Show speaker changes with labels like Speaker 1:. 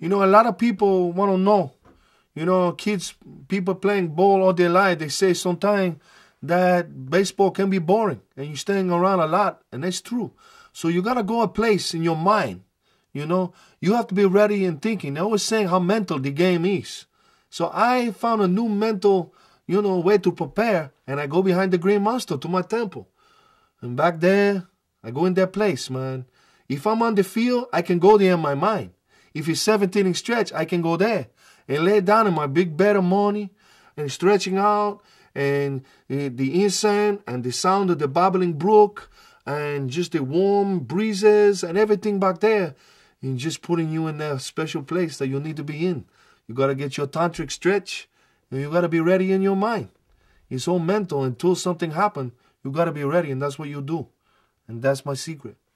Speaker 1: You know, a lot of people want to know. You know, kids, people playing ball all their life, they say sometimes that baseball can be boring and you're staying around a lot, and that's true. So you got to go a place in your mind. You know, you have to be ready and thinking. They're always saying how mental the game is. So I found a new mental, you know, way to prepare, and I go behind the Green Monster to my temple. And back there, I go in that place, man. If I'm on the field, I can go there in my mind. If it's 17 inch stretch, I can go there and lay down in my big bed of morning and stretching out and eh, the incense and the sound of the babbling brook and just the warm breezes and everything back there and just putting you in that special place that you need to be in. You got to get your tantric stretch and you got to be ready in your mind. It's all mental until something happens. You got to be ready and that's what you do. And that's my secret.